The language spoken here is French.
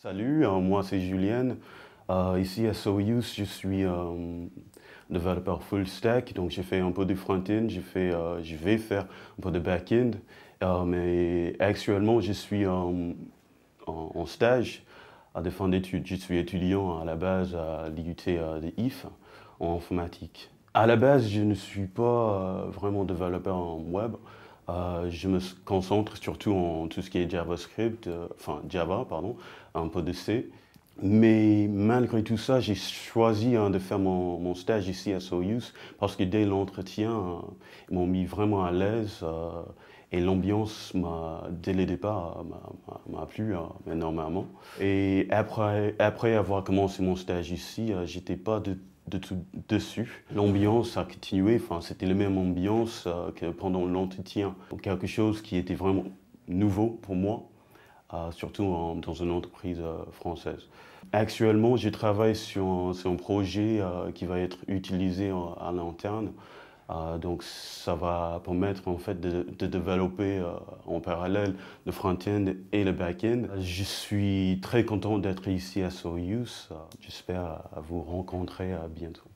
Salut, euh, moi c'est Julien. Euh, ici à Soyuz, je suis euh, développeur full stack, donc j'ai fait un peu de front-end, je, vais faire un peu de back-end, mais actuellement je suis en, stage à des fins d'études. Je suis étudiant à la base à l'IUT de IF en informatique. À la base, je ne suis pas vraiment développeur en web. Euh, je me concentre surtout en tout ce qui est JavaScript, euh, enfin Java, pardon, un peu de C. Mais malgré tout ça, j'ai choisi hein, de faire mon, stage ici à Soyuz parce que dès l'entretien, euh, ils m'ont mis vraiment à l'aise euh, et l'ambiance, dès le départ, euh, m'a plu hein, énormément. Et après, avoir commencé mon stage ici, je j'étais pas de, de tout dessus. L'ambiance a continué, enfin, c'était la même ambiance que pendant l'entretien. Quelque chose qui était vraiment nouveau pour moi surtout dans une entreprise euh, française. Actuellement, je travaille sur un, projet euh, qui va être utilisé à l'interne. Euh, donc, ça va permettre en fait de, de développer en parallèle le front-end et le back-end. Je suis très content d'être ici à Soyuz. J'espère vous rencontrer bientôt.